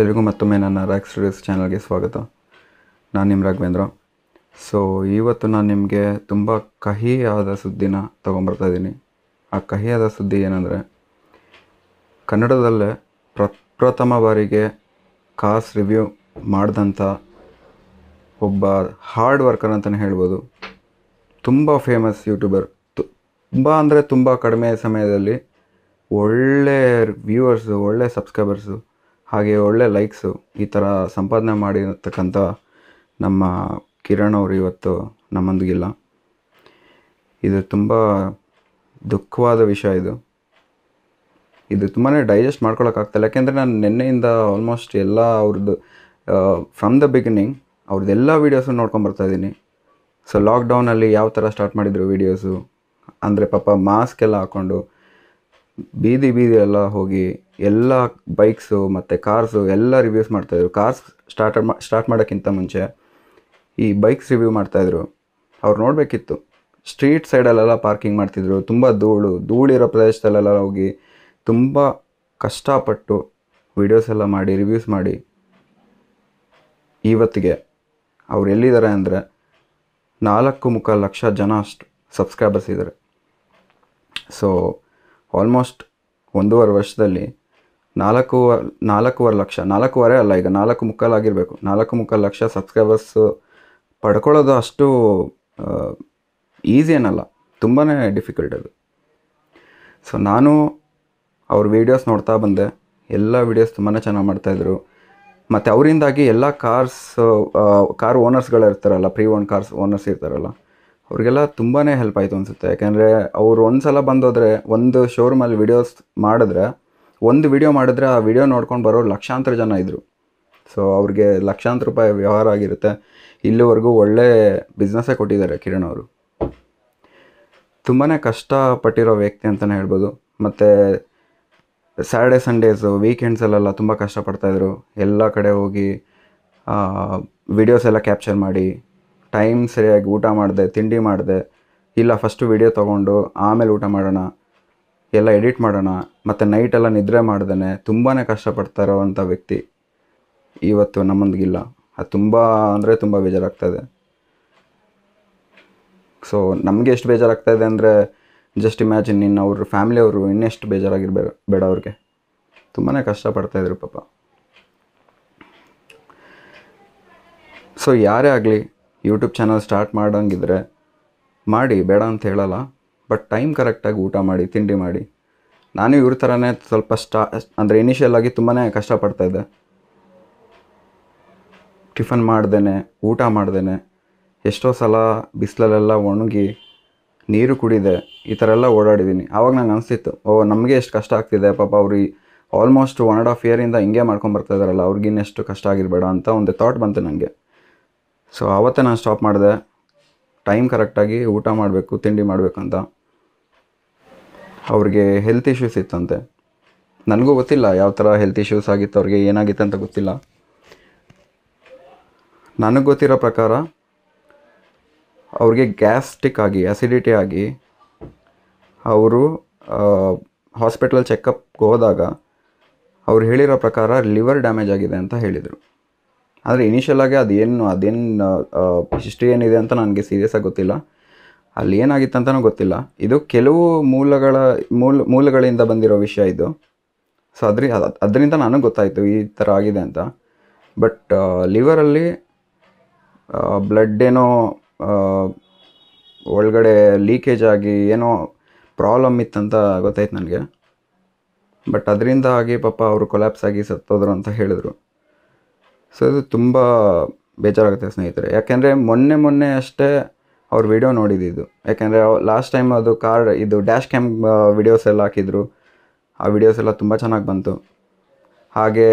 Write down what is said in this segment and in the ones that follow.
ಎಲ್ರಿಗೂ ಮತ್ತೊಮ್ಮೆ ನನ್ನ ರ್ಯಾಕ್ ಸ್ಟುಡಿಯೋಸ್ ಚಾನಲ್ಗೆ ಸ್ವಾಗತ ನಾನು ನಿಮ್ಮ ರಾಘವೇಂದ್ರ ಸೊ ಇವತ್ತು ನಾನು ನಿಮಗೆ ತುಂಬ ಕಹಿಯಾದ ಸುದ್ದಿನ ತೊಗೊಂಬರ್ತಾಯಿದ್ದೀನಿ ಆ ಕಹಿಯಾದ ಸುದ್ದಿ ಏನಂದರೆ ಕನ್ನಡದಲ್ಲೇ ಪ್ರಪ್ರಥಮ ಬಾರಿಗೆ ಕಾಸ್ ರಿವ್ಯೂ ಮಾಡಿದಂಥ ಒಬ್ಬ ಹಾರ್ಡ್ ವರ್ಕರ್ ಅಂತಲೇ ಹೇಳ್ಬೋದು ತುಂಬ ಫೇಮಸ್ ಯೂಟ್ಯೂಬರ್ ತುಂಬ ಅಂದರೆ ತುಂಬ ಕಡಿಮೆ ಸಮಯದಲ್ಲಿ ಒಳ್ಳೆ ವ್ಯೂವರ್ಸು ಒಳ್ಳೆ ಸಬ್ಸ್ಕ್ರೈಬರ್ಸು ಹಾಗೆ ಒಳ್ಳೆ ಲೈಕ್ಸು ಈ ಥರ ಸಂಪಾದನೆ ಮಾಡಿರತಕ್ಕಂಥ ನಮ್ಮ ಕಿರಣ್ ಅವರು ಇವತ್ತು ನಮ್ಮೊಂದಿಗಿಲ್ಲ ಇದು ತುಂಬ ದುಃಖವಾದ ವಿಷಯ ಇದು ಇದು ತುಂಬಾ ಡೈಜೆಸ್ಟ್ ಮಾಡ್ಕೊಳಕ್ಕಾಗ್ತಿಲ್ಲ ಯಾಕೆಂದರೆ ನಾನು ನಿನ್ನೆಯಿಂದ ಆಲ್ಮೋಸ್ಟ್ ಎಲ್ಲ ಅವ್ರದ್ದು ಫ್ರಮ್ ದ ಬಿಗಿನಿಂಗ್ ಅವ್ರದ್ದು ಎಲ್ಲ ವೀಡಿಯೋಸನ್ನು ನೋಡ್ಕೊಂಬರ್ತಾಯಿದ್ದೀನಿ ಸೊ ಲಾಕ್ಡೌನಲ್ಲಿ ಯಾವ ಥರ ಸ್ಟಾರ್ಟ್ ಮಾಡಿದರು ವೀಡಿಯೋಸು ಅಂದರೆ ಪಾಪ ಮಾಸ್ಕ್ ಎಲ್ಲ ಹಾಕ್ಕೊಂಡು ಬೀದಿ ಬೀದಿ ಎಲ್ಲ ಹೋಗಿ ಎಲ್ಲ ಬೈಕ್ಸು ಮತ್ತು ಕಾರ್ಸು ಎಲ್ಲ ರಿವ್ಯೂಸ್ ಮಾಡ್ತಾಯಿದ್ರು ಕಾರ್ಸ್ ಸ್ಟಾರ್ಟ್ ಮಾ ಸ್ಟಾರ್ಟ್ ಮಾಡೋಕ್ಕಿಂತ ಮುಂಚೆ ಈ ಬೈಕ್ಸ್ ರಿವ್ಯೂ ಮಾಡ್ತಾಯಿದ್ರು ಅವ್ರು ನೋಡಬೇಕಿತ್ತು ಸ್ಟ್ರೀಟ್ ಸೈಡಲ್ಲೆಲ್ಲ ಪಾರ್ಕಿಂಗ್ ಮಾಡ್ತಿದ್ರು ತುಂಬ ಧೂಳು ಧೂಳಿರೋ ಪ್ರದೇಶದಲ್ಲೆಲ್ಲ ಹೋಗಿ ತುಂಬ ಕಷ್ಟಪಟ್ಟು ವಿಡಿಯೋಸ್ ಎಲ್ಲ ಮಾಡಿ ರಿವ್ಯೂಸ್ ಮಾಡಿ ಇವತ್ತಿಗೆ ಅವ್ರು ಎಲ್ಲಿದ್ದಾರೆ ಅಂದರೆ ನಾಲ್ಕು ಮುಖ ಲಕ್ಷ ಜನ ಅಷ್ಟು ಸಬ್ಸ್ಕ್ರೈಬರ್ಸ್ ಇದ್ದಾರೆ ಸೊ ಆಲ್ಮೋಸ್ಟ್ ಒಂದೂವರೆ ವರ್ಷದಲ್ಲಿ ನಾಲ್ಕು ನಾಲ್ಕೂವರೆ ಲಕ್ಷ ನಾಲ್ಕೂವರೆ ಅಲ್ಲ ಈಗ ನಾಲ್ಕು ಮುಕ್ಕಾಲಾಗಿರಬೇಕು ನಾಲ್ಕು ಮುಕ್ಕಾಲು ಲಕ್ಷ ಸಬ್ಸ್ಕ್ರೈಬರ್ಸು ಪಡ್ಕೊಳ್ಳೋದು ಅಷ್ಟು ಈಸಿ ಏನಲ್ಲ ತುಂಬಾ ಡಿಫಿಕಲ್ಟ್ ಅದು ಸೊ ನಾನು ಅವ್ರ ವೀಡಿಯೋಸ್ ನೋಡ್ತಾ ಬಂದೆ ಎಲ್ಲ ವೀಡಿಯೋಸ್ ತುಂಬಾ ಚೆನ್ನಾಗಿ ಮಾಡ್ತಾಯಿದ್ರು ಮತ್ತು ಅವರಿಂದಾಗಿ ಎಲ್ಲ ಕಾರ್ಸ್ ಕಾರ್ ಓನರ್ಸ್ಗಳಿರ್ತಾರಲ್ಲ ಇರ್ತಾರಲ್ಲ ಪ್ರೀ ಓನ್ ಕಾರ್ಸ್ ಓನರ್ಸ್ ಇರ್ತಾರಲ್ಲ ಅವ್ರಿಗೆಲ್ಲ ತುಂಬಾ ಹೆಲ್ಪ್ ಆಯಿತು ಅನಿಸುತ್ತೆ ಯಾಕೆಂದರೆ ಅವ್ರು ಒಂದು ಸಲ ಬಂದೋದ್ರೆ ಒಂದು ಶೋರೂಮಲ್ಲಿ ವೀಡಿಯೋಸ್ ಮಾಡಿದ್ರೆ ಒಂದು ವಿಡಿಯೋ ಮಾಡಿದ್ರೆ ಆ ವಿಡಿಯೋ ನೋಡ್ಕೊಂಡು ಬರೋರು ಲಕ್ಷಾಂತರ ಜನ ಇದ್ದರು ಸೊ ಅವ್ರಿಗೆ ಲಕ್ಷಾಂತರ ರೂಪಾಯಿ ವ್ಯವಹಾರ ಆಗಿರುತ್ತೆ ಇಲ್ಲಿವರೆಗೂ ಒಳ್ಳೆ ಬಿಸ್ನೆಸ್ಸೇ ಕೊಟ್ಟಿದ್ದಾರೆ ಕಿರಣ್ ಅವರು ತುಂಬಾ ಕಷ್ಟಪಟ್ಟಿರೋ ವ್ಯಕ್ತಿ ಅಂತಲೇ ಹೇಳ್ಬೋದು ಮತ್ತು ಸ್ಯಾಟರ್ಡೆ ಸಂಡೇಸು ವೀಕೆಂಡ್ಸಲ್ಲೆಲ್ಲ ತುಂಬ ಕಷ್ಟಪಡ್ತಾಯಿದ್ರು ಎಲ್ಲ ಕಡೆ ಹೋಗಿ ವಿಡಿಯೋಸ್ ಎಲ್ಲ ಕ್ಯಾಪ್ಚರ್ ಮಾಡಿ ಟೈಮ್ ಸರಿಯಾಗಿ ಊಟ ಮಾಡಿದೆ ತಿಂಡಿ ಮಾಡಿದೆ ಇಲ್ಲ ಫಸ್ಟು ವಿಡಿಯೋ ತೊಗೊಂಡು ಆಮೇಲೆ ಊಟ ಮಾಡೋಣ ಎಲ್ಲ ಎಡಿಟ್ ಮಾಡೋಣ ಮತ್ತು ನೈಟೆಲ್ಲ ನಿದ್ರೆ ಮಾಡ್ದೇ ತುಂಬಾ ಕಷ್ಟಪಡ್ತಾ ಇರೋವಂಥ ವ್ಯಕ್ತಿ ಇವತ್ತು ನಮ್ಮೊಂದಿಗಿಲ್ಲ ಅದು ತುಂಬ ಅಂದರೆ ತುಂಬ ಬೇಜಾರಾಗ್ತಾಯಿದೆ ಸೊ ನಮಗೆ ಎಷ್ಟು ಬೇಜಾರಾಗ್ತಾಯಿದೆ ಅಂದರೆ ಜಸ್ಟ್ ಇಮ್ಯಾಜಿನ್ ಇನ್ನು ಅವ್ರ ಫ್ಯಾಮಿಲಿಯವರು ಇನ್ನೆಷ್ಟು ಬೇಜಾರಾಗಿರ್ಬೇ ಬೇಡ ಅವ್ರಿಗೆ ತುಂಬಾ ಕಷ್ಟಪಡ್ತಾಯಿದ್ರು ಪಾಪ ಸೊ ಯಾರೇ ಆಗಲಿ ಯೂಟ್ಯೂಬ್ ಚಾನಲ್ ಸ್ಟಾರ್ಟ್ ಮಾಡೋಂಗಿದ್ರೆ ಮಾಡಿ ಬೇಡ ಅಂತ ಹೇಳಲ್ಲ ಬಟ್ ಟೈಮ್ ಕರೆಕ್ಟಾಗಿ ಊಟ ಮಾಡಿ ತಿಂಡಿ ಮಾಡಿ ನಾನು ಇವ್ರ ಥರನೇ ಸ್ವಲ್ಪ ಸ್ಟಾ ಅಂದರೆ ಇನಿಷಿಯಲ್ ಆಗಿ ತುಂಬಾ ಇದ್ದೆ ಟಿಫನ್ ಮಾಡ್ದೇನೆ ಊಟ ಮಾಡ್ದೇನೆ ಎಷ್ಟೋ ಸಲ ಬಿಸಿಲಲ್ಲೆಲ್ಲ ಒಣಗಿ ನೀರು ಕುಡಿದೆ ಈ ಥರ ಎಲ್ಲ ಓಡಾಡಿದ್ದೀನಿ ಆವಾಗ ನಂಗೆ ಅನಿಸ್ತಿತ್ತು ಓ ನಮಗೆ ಎಷ್ಟು ಕಷ್ಟ ಆಗ್ತಿದೆ ಪಾಪ ಅವ್ರು ಆಲ್ಮೋಸ್ಟ್ ಒನ್ ಆ್ಯಂಡ್ ಆಫ್ ಇಯರಿಂದ ಹಿಂಗೆ ಬರ್ತಾ ಇದ್ದಾರಲ್ಲ ಅವ್ರಿಗಿನ್ನೆಷ್ಟು ಕಷ್ಟ ಆಗಿರಬೇಡ ಅಂತ ಒಂದು ಥಾಟ್ ಬಂತು ನನಗೆ ಸೊ ಆವತ್ತೇ ನಾನು ಸ್ಟಾಪ್ ಮಾಡಿದೆ ಟೈಮ್ ಕರೆಕ್ಟಾಗಿ ಊಟ ಮಾಡಬೇಕು ತಿಂಡಿ ಮಾಡಬೇಕು ಅಂತ ಅವ್ರಿಗೆ ಹೆಲ್ತ್ ಇಶ್ಯೂಸ್ ಇತ್ತಂತೆ ನನಗೂ ಗೊತ್ತಿಲ್ಲ ಯಾವ ಥರ ಹೆಲ್ತ್ ಇಶ್ಯೂಸ್ ಆಗಿತ್ತು ಅವ್ರಿಗೆ ಏನಾಗಿತ್ತು ಅಂತ ಗೊತ್ತಿಲ್ಲ ನನಗೆ ಗೊತ್ತಿರೋ ಪ್ರಕಾರ ಅವ್ರಿಗೆ ಗ್ಯಾಸ್ಟಿಕ್ ಆಗಿ ಆ್ಯಸಿಡಿಟಿ ಆಗಿ ಅವರು ಹಾಸ್ಪಿಟಲ್ ಚೆಕಪ್ಗೆ ಹೋದಾಗ ಅವ್ರು ಹೇಳಿರೋ ಪ್ರಕಾರ ಲಿವರ್ ಡ್ಯಾಮೇಜ್ ಆಗಿದೆ ಅಂತ ಹೇಳಿದರು ಆದರೆ ಇನಿಷಿಯಲ್ ಆಗಿ ಅದೇನು ಅದೇನು ಹಿಸ್ಟ್ರಿ ಏನಿದೆ ಅಂತ ನನಗೆ ಸೀರಿಯಸ್ ಆಗಿ ಗೊತ್ತಿಲ್ಲ ಅಲ್ಲಿ ಏನಾಗಿತ್ತಂತನೂ ಗೊತ್ತಿಲ್ಲ ಇದು ಕೆಲವು ಮೂಲಗಳ ಮೂಲ ಮೂಲಗಳಿಂದ ಬಂದಿರೋ ವಿಷಯ ಇದು ಸೊ ಅದ್ರಿ ಅದರಿಂದ ನನಗೆ ಗೊತ್ತಾಯಿತು ಈ ಥರ ಆಗಿದೆ ಅಂತ ಬಟ್ ಲಿವರಲ್ಲಿ ಬ್ಲಡ್ ಏನೋ ಒಳಗಡೆ ಲೀಕೇಜ್ ಆಗಿ ಏನೋ ಪ್ರಾಬ್ಲಮ್ ಇತ್ತಂತ ಗೊತ್ತಾಯ್ತು ನನಗೆ ಬಟ್ ಅದರಿಂದ ಆಗಿ ಪಾಪ ಅವರು ಕೊಲ್ಯಾಪ್ಸ್ ಆಗಿ ಸತ್ತೋದ್ರು ಅಂತ ಹೇಳಿದರು ಸೊ ಇದು ತುಂಬ ಬೇಜಾರಾಗುತ್ತೆ ಸ್ನೇಹಿತರೆ ಯಾಕೆಂದರೆ ಮೊನ್ನೆ ಮೊನ್ನೆ ಅಷ್ಟೇ ಅವ್ರ ವಿಡಿಯೋ ನೋಡಿದ್ದು ಯಾಕೆಂದರೆ ಲಾಸ್ಟ್ ಟೈಮ್ ಅದು ಕಾರ್ ಇದು ಡ್ಯಾಶ್ ಕ್ಯಾಮ್ ವಿಡಿಯೋಸ್ ಎಲ್ಲ ಹಾಕಿದ್ರು ಆ ವಿಡಿಯೋಸ್ ಎಲ್ಲ ತುಂಬ ಚೆನ್ನಾಗಿ ಬಂತು ಹಾಗೇ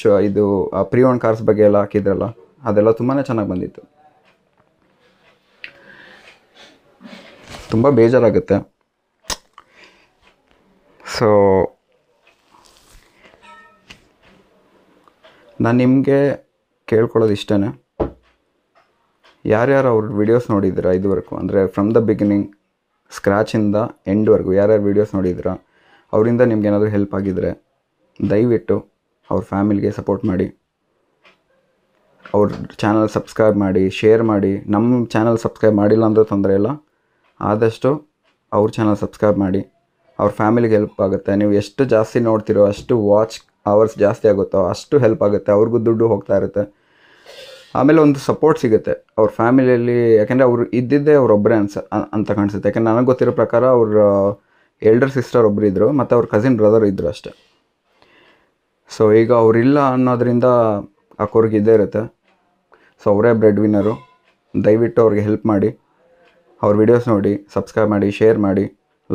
ಶೋ ಇದು ಪ್ರೀ ಓನ್ ಕಾರ್ಸ್ ಬಗ್ಗೆ ಎಲ್ಲ ಹಾಕಿದ್ರಲ್ಲ ಅದೆಲ್ಲ ತುಂಬಾ ಚೆನ್ನಾಗಿ ಬಂದಿತ್ತು ತುಂಬ ಬೇಜಾರಾಗುತ್ತೆ ಸೊ ನಾನು ನಿಮಗೆ ಕೇಳ್ಕೊಳ್ಳೋದು ಇಷ್ಟೇ ಯಾರ್ಯಾರು ಅವ್ರ ವೀಡಿಯೋಸ್ ನೋಡಿದ್ದೀರಾ ಇದುವರೆಗೂ ಅಂದರೆ ಫ್ರಮ್ ದ ಬಿಗಿನಿಂಗ್ ಸ್ಕ್ರ್ಯಾಚಿಂದ ಎಂಡ್ವರೆಗೂ ಯಾರ್ಯಾರು ವೀಡಿಯೋಸ್ ನೋಡಿದ್ದೀರಾ ಅವರಿಂದ ನಿಮ್ಗೆ ಏನಾದರೂ ಹೆಲ್ಪ್ ಆಗಿದ್ದರೆ ದಯವಿಟ್ಟು ಅವ್ರ ಫ್ಯಾಮಿಲಿಗೆ ಸಪೋರ್ಟ್ ಮಾಡಿ ಅವ್ರ ಚಾನಲ್ ಸಬ್ಸ್ಕ್ರೈಬ್ ಮಾಡಿ ಶೇರ್ ಮಾಡಿ ನಮ್ಮ ಚಾನಲ್ ಸಬ್ಸ್ಕ್ರೈಬ್ ಮಾಡಿಲ್ಲ ಅಂದರೆ ತೊಂದರೆ ಇಲ್ಲ ಆದಷ್ಟು ಅವ್ರ ಚಾನಲ್ ಸಬ್ಸ್ಕ್ರೈಬ್ ಮಾಡಿ ಅವ್ರ ಫ್ಯಾಮಿಲಿಗೆ ಹೆಲ್ಪ್ ಆಗುತ್ತೆ ನೀವು ಎಷ್ಟು ಜಾಸ್ತಿ ನೋಡ್ತಿರೋ ಅಷ್ಟು ವಾಚ್ ಅವರ್ಸ್ ಜಾಸ್ತಿ ಆಗುತ್ತೋ ಅಷ್ಟು ಹೆಲ್ಪ್ ಆಗುತ್ತೆ ಅವ್ರಿಗೂ ದುಡ್ಡು ಹೋಗ್ತಾ ಇರುತ್ತೆ ಆಮೇಲೆ ಒಂದು ಸಪೋರ್ಟ್ ಸಿಗುತ್ತೆ ಅವ್ರ ಫ್ಯಾಮಿಲಿಯಲ್ಲಿ ಯಾಕೆಂದರೆ ಅವರು ಇದ್ದಿದ್ದೇ ಅವರೊಬ್ಬರೇ ಅನ್ಸ ಅಂತ ಕಾಣಿಸುತ್ತೆ ಯಾಕೆಂದ್ರೆ ನನಗೆ ಗೊತ್ತಿರೋ ಪ್ರಕಾರ ಅವ್ರ ಎಲ್ಡರ್ ಸಿಸ್ಟರ್ ಒಬ್ಬರು ಇದ್ದರು ಮತ್ತು ಅವ್ರ ಕಸಿನ್ ಬ್ರದರ್ ಇದ್ದರು ಅಷ್ಟೆ ಸೊ ಈಗ ಅವರಿಲ್ಲ ಅನ್ನೋದರಿಂದ ಅಕ್ಕೋರ್ಗೆ ಇದ್ದೇ ಇರುತ್ತೆ ಸೊ ಅವರೇ ಬ್ರೆಡ್ ವಿನ್ನರು ದಯವಿಟ್ಟು ಅವ್ರಿಗೆ ಹೆಲ್ಪ್ ಮಾಡಿ ಅವ್ರ ವಿಡಿಯೋಸ್ ನೋಡಿ ಸಬ್ಸ್ಕ್ರೈಬ್ ಮಾಡಿ ಶೇರ್ ಮಾಡಿ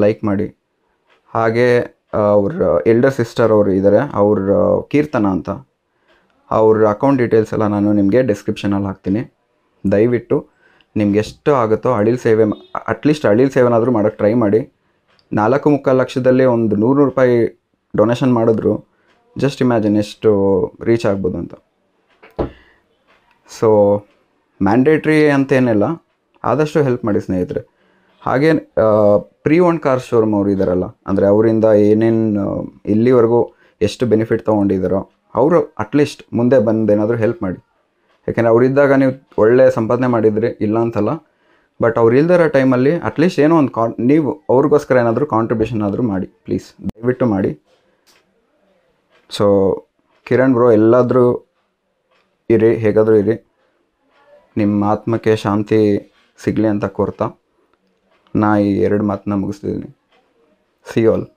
ಲೈಕ್ ಮಾಡಿ ಹಾಗೆ ಅವ್ರ ಎಲ್ಡರ್ ಸಿಸ್ಟರ್ ಅವರು ಇದ್ದಾರೆ ಅವ್ರ ಕೀರ್ತನ ಅಂತ ಅವ್ರ ಅಕೌಂಟ್ ಡೀಟೇಲ್ಸ್ ಎಲ್ಲ ನಾನು ನಿಮಗೆ ಡಿಸ್ಕ್ರಿಪ್ಷನಲ್ಲಿ ಹಾಕ್ತೀನಿ ದಯವಿಟ್ಟು ನಿಮ್ಗೆ ಎಷ್ಟು ಆಗುತ್ತೋ ಅಳಿಲ್ ಸೇವೆ ಅಟ್ಲೀಸ್ಟ್ ಅಳಿಲ್ ಸೇವೆನಾದರೂ ಮಾಡೋಕ್ಕೆ ಟ್ರೈ ಮಾಡಿ ನಾಲ್ಕು ಮುಕ್ಕಾಲು ಲಕ್ಷದಲ್ಲಿ ಒಂದು ನೂರು ರೂಪಾಯಿ ಡೊನೇಷನ್ ಮಾಡಿದ್ರು ಜಸ್ಟ್ ಇಮ್ಯಾಜಿನ್ ಎಷ್ಟು ರೀಚ್ ಆಗ್ಬೋದು ಅಂತ ಸೊ ಮ್ಯಾಂಡೇಟ್ರಿ ಅಂತೇನಿಲ್ಲ ಆದಷ್ಟು ಹೆಲ್ಪ್ ಮಾಡಿ ಸ್ನೇಹಿತರೆ ಹಾಗೆ ಪ್ರೀ ಓನ್ ಕಾರ್ ಶೋರೂಮ್ ಅವರು ಇದ್ದಾರಲ್ಲ ಅಂದರೆ ಅವರಿಂದ ಏನೇನು ಇಲ್ಲಿವರೆಗೂ ಎಷ್ಟು ಬೆನಿಫಿಟ್ ತೊಗೊಂಡಿದ್ದಾರೋ ಅವರು ಅಟ್ಲೀಸ್ಟ್ ಮುಂದೆ ಬಂದೇನಾದರೂ ಹೆಲ್ಪ್ ಮಾಡಿ ಯಾಕೆಂದರೆ ಅವರಿದ್ದಾಗ ನೀವು ಒಳ್ಳೆಯ ಸಂಪಾದನೆ ಮಾಡಿದ್ರಿ ಇಲ್ಲ ಅಂತಲ್ಲ ಬಟ್ ಅವ್ರು ಇಲ್ದಿರೋ ಟೈಮಲ್ಲಿ ಅಟ್ಲೀಸ್ಟ್ ಏನೋ ಒಂದು ಕಾ ನೀವು ಅವ್ರಿಗೋಸ್ಕರ ಏನಾದರೂ ಕಾಂಟ್ರಿಬ್ಯೂಷನ್ ಆದರೂ ಮಾಡಿ ಪ್ಲೀಸ್ ದಯವಿಟ್ಟು ಮಾಡಿ ಸೊ ಕಿರಣ್ ಬ್ರೋ ಎಲ್ಲಾದರೂ ಇರಿ ಹೇಗಾದರೂ ಇರಿ ನಿಮ್ಮ ಆತ್ಮಕ್ಕೆ ಶಾಂತಿ ಸಿಗಲಿ ಅಂತ ಕೋರ್ತಾ ನಾ ಈ ಎರಡು ಮಾತನ್ನ ಮುಗಿಸ್ತಿದ್ದೀನಿ ಸಿ ಆಲ್